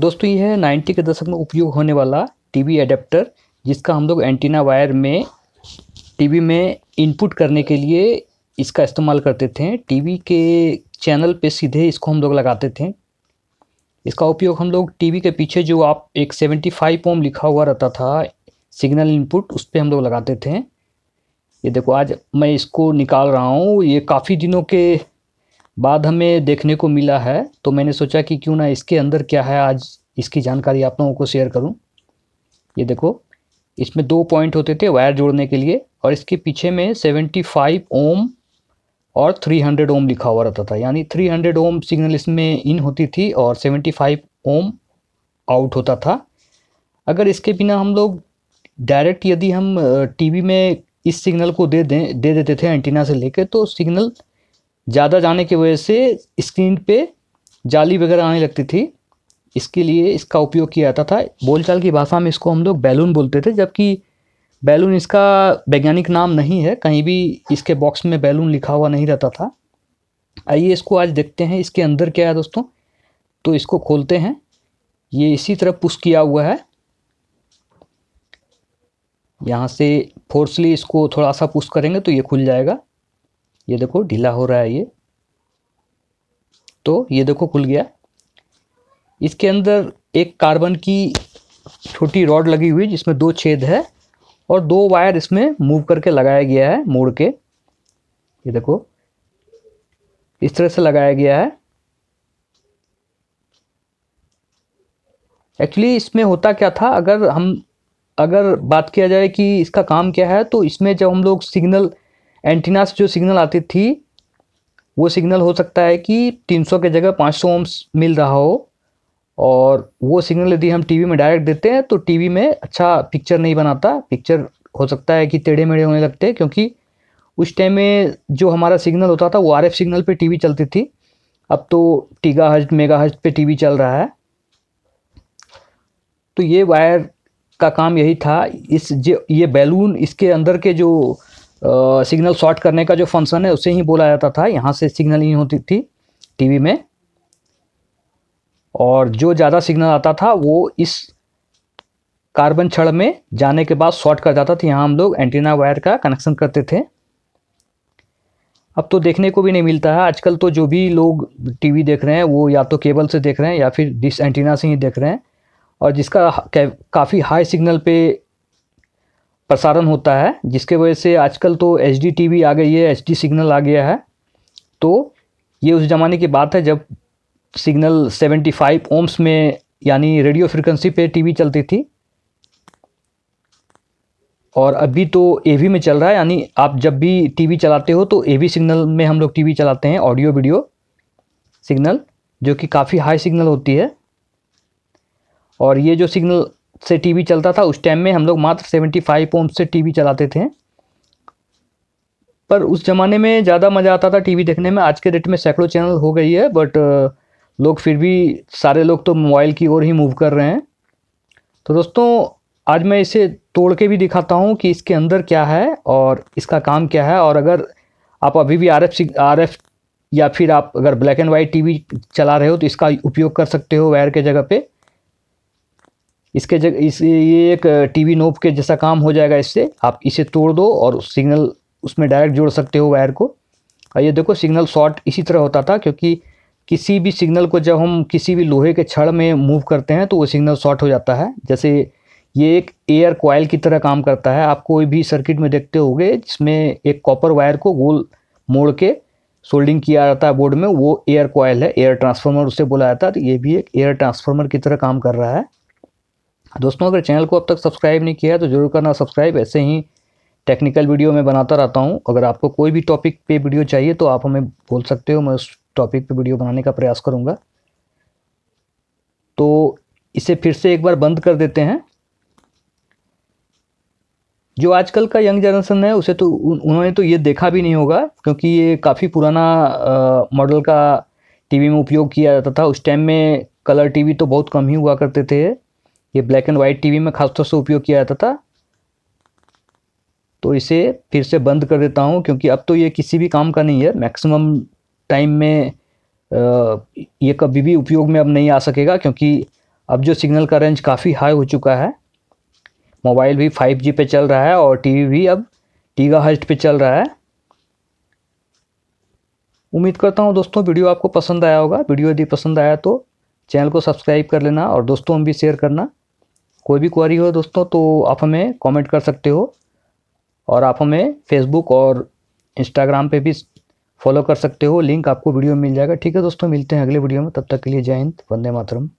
दोस्तों यह है नाइन्टी के दशक में उपयोग होने वाला टीवी एडेप्टर जिसका हम लोग एंटीना वायर में टीवी में इनपुट करने के लिए इसका इस्तेमाल करते थे टीवी के चैनल पे सीधे इसको हम लोग लगाते थे इसका उपयोग हम लोग टीवी के पीछे जो आप एक सेवेंटी फाइव ओम लिखा हुआ रहता था सिग्नल इनपुट उस पर हम लोग लगाते थे ये देखो आज मैं इसको निकाल रहा हूँ ये काफ़ी दिनों के बाद हमें देखने को मिला है तो मैंने सोचा कि क्यों ना इसके अंदर क्या है आज इसकी जानकारी आप लोगों को शेयर करूं ये देखो इसमें दो पॉइंट होते थे वायर जोड़ने के लिए और इसके पीछे में 75 ओम और 300 ओम लिखा हुआ रहता था यानी 300 ओम सिग्नल इसमें इन होती थी और 75 ओम आउट होता था अगर इसके बिना हम लोग डायरेक्ट यदि हम टीवी में इस सिग्नल को दे दें दे देते थे एंटीना से लेकर तो सिग्नल ज़्यादा जाने की वजह से स्क्रीन पे जाली वगैरह आने लगती थी इसके लिए इसका उपयोग किया जाता था बोलचाल की भाषा में इसको हम लोग बैलून बोलते थे जबकि बैलून इसका वैज्ञानिक नाम नहीं है कहीं भी इसके बॉक्स में बैलून लिखा हुआ नहीं रहता था आइए इसको आज देखते हैं इसके अंदर क्या है दोस्तों तो इसको खोलते हैं ये इसी तरह पुश किया हुआ है यहाँ से फोर्सली इसको थोड़ा सा पुश करेंगे तो ये खुल जाएगा ये देखो ढीला हो रहा है ये तो ये देखो खुल गया इसके अंदर एक कार्बन की छोटी रॉड लगी हुई जिसमें दो छेद है और दो वायर इसमें मूव करके लगाया गया है मोड़ के ये देखो इस तरह से लगाया गया है एक्चुअली इसमें होता क्या था अगर हम अगर बात किया जाए कि इसका काम क्या है तो इसमें जब हम लोग सिग्नल एंटीना से जो सिग्नल आती थी वो सिग्नल हो सकता है कि 300 के जगह 500 सौ ओम्स मिल रहा हो और वो सिग्नल यदि हम टीवी में डायरेक्ट देते हैं तो टीवी में अच्छा पिक्चर नहीं बनाता पिक्चर हो सकता है कि टेढ़े मेढ़े होने लगते हैं क्योंकि उस टाइम में जो हमारा सिग्नल होता था वो आर सिग्नल पर टी चलती थी अब तो टीगा हज मेगा हज पे टी चल रहा है तो ये वायर का काम यही था इस जो ये बैलून इसके अंदर के जो सिग्नल शॉर्ट करने का जो फंक्शन है उसे ही बोला जाता था यहाँ से सिग्नल ही होती थी टीवी में और जो ज़्यादा सिग्नल आता था वो इस कार्बन छड़ में जाने के बाद शॉर्ट कर जाता था यहाँ हम लोग एंटीना वायर का कनेक्शन करते थे अब तो देखने को भी नहीं मिलता है आजकल तो जो भी लोग टीवी देख रहे हैं वो या तो केबल से देख रहे हैं या फिर डिश एंटीना से ही देख रहे हैं और जिसका काफ़ी हाई सिग्नल पे प्रसारण होता है जिसके वजह से आजकल तो एच डी टी वी आ गई है एच डी सिग्नल आ गया है तो ये उस ज़माने की बात है जब सिग्नल 75 ओम्स में यानी रेडियो फ्रिक्वेंसी पे टीवी चलती थी और अभी तो वी में चल रहा है यानी आप जब भी टीवी चलाते हो तो वी सिग्नल में हम लोग टीवी चलाते हैं ऑडियो वीडियो सिग्नल जो कि काफ़ी हाई सिग्नल होती है और ये जो सिग्नल से टीवी चलता था उस टाइम में हम लोग मात्र सेवेंटी फाइव पॉइंट से टीवी चलाते थे पर उस ज़माने में ज़्यादा मज़ा आता था टीवी देखने में आज के डेट में सैकड़ों चैनल हो गई है बट लोग फिर भी सारे लोग तो मोबाइल की ओर ही मूव कर रहे हैं तो दोस्तों आज मैं इसे तोड़ के भी दिखाता हूँ कि इसके अंदर क्या है और इसका काम क्या है और अगर आप अभी भी आर एफ आर एफ या फिर आप अगर ब्लैक एंड वाइट टीवी चला रहे हो तो इसका उपयोग कर सकते हो वायर के जगह पे इसके जगह इस ये एक टीवी नोब के जैसा काम हो जाएगा इससे आप इसे तोड़ दो और सिग्नल उसमें डायरेक्ट जोड़ सकते हो वायर को और ये देखो सिग्नल शॉर्ट इसी तरह होता था क्योंकि किसी भी सिग्नल को जब हम किसी भी लोहे के छड़ में मूव करते हैं तो वो सिग्नल शॉर्ट हो जाता है जैसे ये एक एयर कॉयल की तरह काम करता है आप कोई भी सर्किट में देखते होंगे जिसमें एक कॉपर वायर को गोल मोड़ के सोल्डिंग किया जाता है बोर्ड में वो एयर कॉयल है एयर ट्रांसफार्मर उसे बोला जाता है तो ये भी एक एयर ट्रांसफार्मर की तरह काम कर रहा है दोस्तों अगर चैनल को अब तक सब्सक्राइब नहीं किया है तो ज़रूर करना सब्सक्राइब ऐसे ही टेक्निकल वीडियो मैं बनाता रहता हूँ अगर आपको कोई भी टॉपिक पे वीडियो चाहिए तो आप हमें बोल सकते हो मैं उस टॉपिक पे वीडियो बनाने का प्रयास करूँगा तो इसे फिर से एक बार बंद कर देते हैं जो आजकल का यंग जनरेशन है उसे तो उन्होंने तो ये देखा भी नहीं होगा क्योंकि ये काफ़ी पुराना मॉडल का टीवी में उपयोग किया जाता था उस टाइम में कलर टीवी तो बहुत कम ही हुआ करते थे ये ब्लैक एंड वाइट टीवी में खासतौर से उपयोग किया जाता था तो इसे फिर से बंद कर देता हूँ क्योंकि अब तो ये किसी भी काम का नहीं है मैक्सिमम टाइम में ये कभी भी उपयोग में अब नहीं आ सकेगा क्योंकि अब जो सिग्नल का रेंज काफ़ी हाई हो चुका है मोबाइल भी 5G पे चल रहा है और टीवी भी अब टीगा हर्ट पे चल रहा है उम्मीद करता हूँ दोस्तों वीडियो आपको पसंद आया होगा वीडियो यदि पसंद आया तो चैनल को सब्सक्राइब कर लेना और दोस्तों हम भी शेयर करना कोई भी क्वारी हो दोस्तों तो आप हमें कमेंट कर सकते हो और आप हमें फेसबुक और इंस्टाग्राम पे भी फॉलो कर सकते हो लिंक आपको वीडियो में मिल जाएगा ठीक है दोस्तों मिलते हैं अगले वीडियो में तब तक के लिए जय हिंद वंदे मातरम